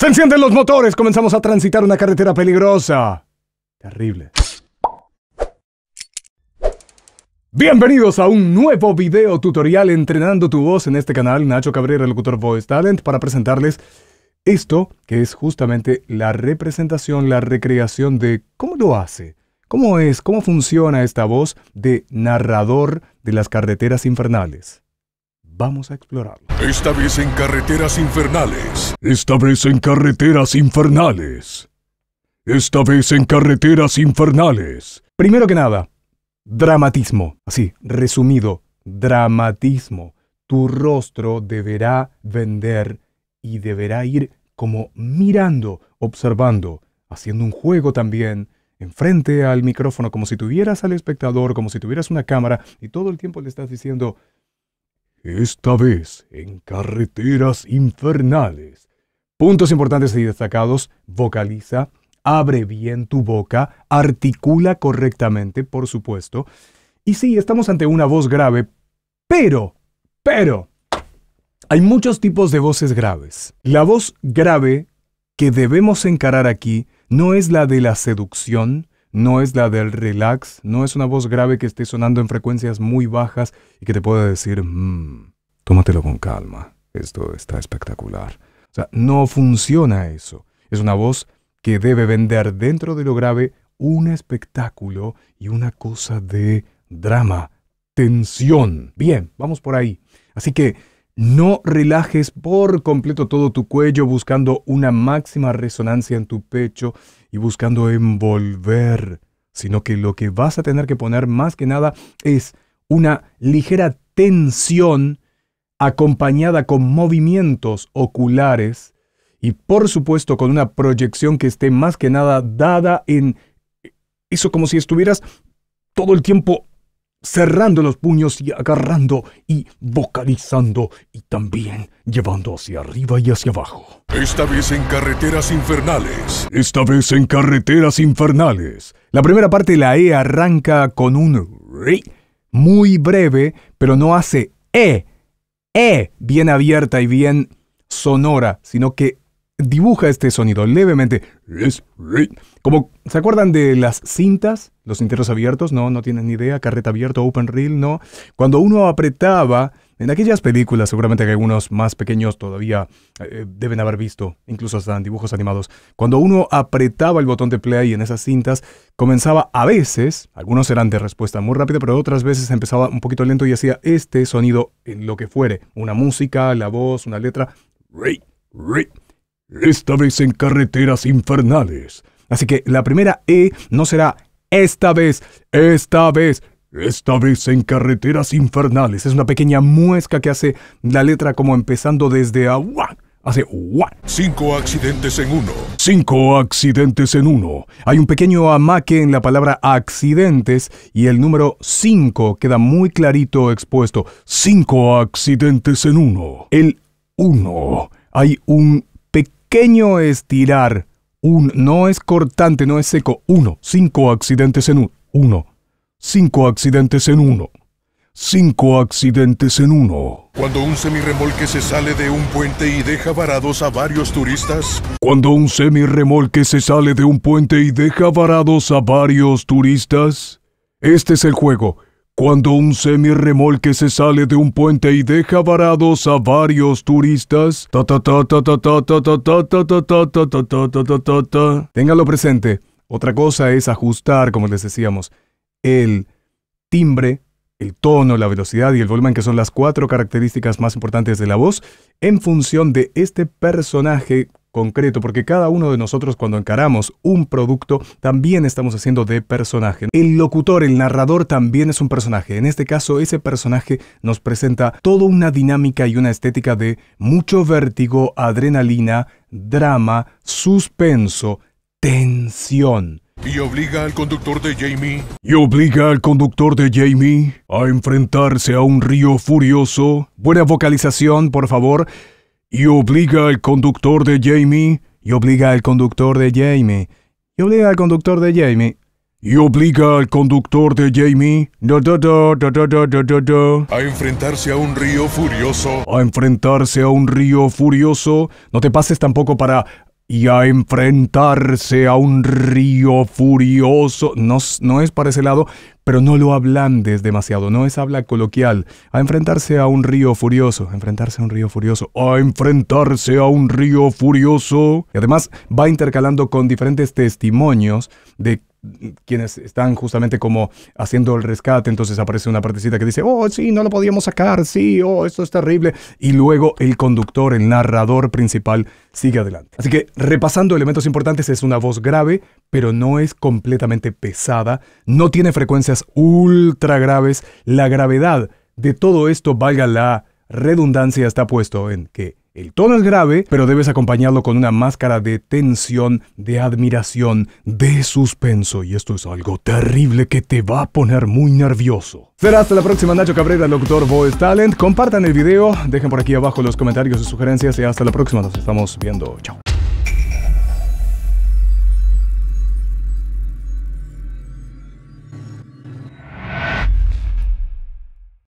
Se encienden los motores, comenzamos a transitar una carretera peligrosa. Terrible. Bienvenidos a un nuevo video tutorial entrenando tu voz en este canal, Nacho Cabrera, locutor Voice Talent, para presentarles esto que es justamente la representación, la recreación de cómo lo hace, cómo es, cómo funciona esta voz de narrador de las carreteras infernales. Vamos a explorarlo. Esta vez en carreteras infernales. Esta vez en carreteras infernales. Esta vez en carreteras infernales. Primero que nada, dramatismo. Así, resumido, dramatismo. Tu rostro deberá vender y deberá ir como mirando, observando, haciendo un juego también, enfrente al micrófono, como si tuvieras al espectador, como si tuvieras una cámara, y todo el tiempo le estás diciendo, esta vez en carreteras infernales. Puntos importantes y destacados, vocaliza, abre bien tu boca, articula correctamente, por supuesto. Y sí, estamos ante una voz grave, pero, pero, hay muchos tipos de voces graves. La voz grave que debemos encarar aquí no es la de la seducción, no es la del relax, no es una voz grave que esté sonando en frecuencias muy bajas y que te pueda decir, mm, tómatelo con calma, esto está espectacular. O sea, no funciona eso. Es una voz que debe vender dentro de lo grave un espectáculo y una cosa de drama, tensión. Bien, vamos por ahí. Así que no relajes por completo todo tu cuello buscando una máxima resonancia en tu pecho y buscando envolver, sino que lo que vas a tener que poner más que nada es una ligera tensión acompañada con movimientos oculares y por supuesto con una proyección que esté más que nada dada en eso como si estuvieras todo el tiempo cerrando los puños y agarrando y vocalizando y también llevando hacia arriba y hacia abajo. Esta vez en carreteras infernales. Esta vez en carreteras infernales. La primera parte de la E arranca con un RI muy breve, pero no hace E, E bien abierta y bien sonora, sino que dibuja este sonido levemente. Como, ¿se acuerdan de las cintas? Los cinteros abiertos, no, no tienen ni idea. Carreta abierto, open reel, no. Cuando uno apretaba, en aquellas películas, seguramente que algunos más pequeños todavía eh, deben haber visto, incluso están dibujos animados, cuando uno apretaba el botón de play en esas cintas, comenzaba a veces, algunos eran de respuesta muy rápida, pero otras veces empezaba un poquito lento y hacía este sonido en lo que fuere, una música, la voz, una letra esta vez en carreteras infernales. Así que la primera E no será esta vez, esta vez, esta vez en carreteras infernales. Es una pequeña muesca que hace la letra como empezando desde a... Hace what? Cinco accidentes en uno. Cinco accidentes en uno. Hay un pequeño amaque en la palabra accidentes y el número cinco queda muy clarito expuesto. Cinco accidentes en uno. El uno. Hay un pequeño estirar. Un, no es cortante, no es seco. Uno, cinco accidentes en un, Uno, cinco accidentes en uno. Cinco accidentes en uno. Cuando un semirremolque se sale de un puente y deja varados a varios turistas. Cuando un semirremolque se sale de un puente y deja varados a varios turistas. Este es el juego. Cuando un semirremolque se sale de un puente y deja varados a varios turistas. Téngalo presente. Otra cosa es ajustar, como les decíamos, el timbre, el tono, la velocidad y el volumen, que son las cuatro características más importantes de la voz, en función de este personaje concreto, porque cada uno de nosotros cuando encaramos un producto también estamos haciendo de personaje. El locutor, el narrador también es un personaje. En este caso, ese personaje nos presenta toda una dinámica y una estética de mucho vértigo, adrenalina, drama, suspenso, tensión. Y obliga al conductor de Jamie. Y obliga al conductor de Jamie a enfrentarse a un río furioso. Buena vocalización, por favor. Y obliga al conductor de Jamie. Y obliga al conductor de Jamie. Y obliga al conductor de Jamie. Y obliga al conductor de Jamie a enfrentarse a un río furioso. A enfrentarse a un río furioso. No te pases tampoco para y a enfrentarse a un río furioso. No, no, es para ese lado, pero no lo ablandes demasiado, no es habla coloquial. A enfrentarse a un río furioso, a enfrentarse a un río furioso, a enfrentarse a un río furioso. Y además va intercalando con diferentes testimonios de quienes están justamente como haciendo el rescate, entonces aparece una partecita que dice, oh, sí, no lo podíamos sacar, sí, oh, esto es terrible, y luego el conductor, el narrador principal, sigue adelante. Así que repasando elementos importantes, es una voz grave, pero no es completamente pesada, no tiene frecuencias ultra graves, la gravedad de todo esto, valga la redundancia, está puesto en que el tono es grave, pero debes acompañarlo con una máscara de tensión, de admiración, de suspenso. Y esto es algo terrible que te va a poner muy nervioso. Será hasta la próxima Nacho Cabrera, Doctor Voice Talent. Compartan el video, dejen por aquí abajo los comentarios y sugerencias y hasta la próxima. Nos estamos viendo. Chao.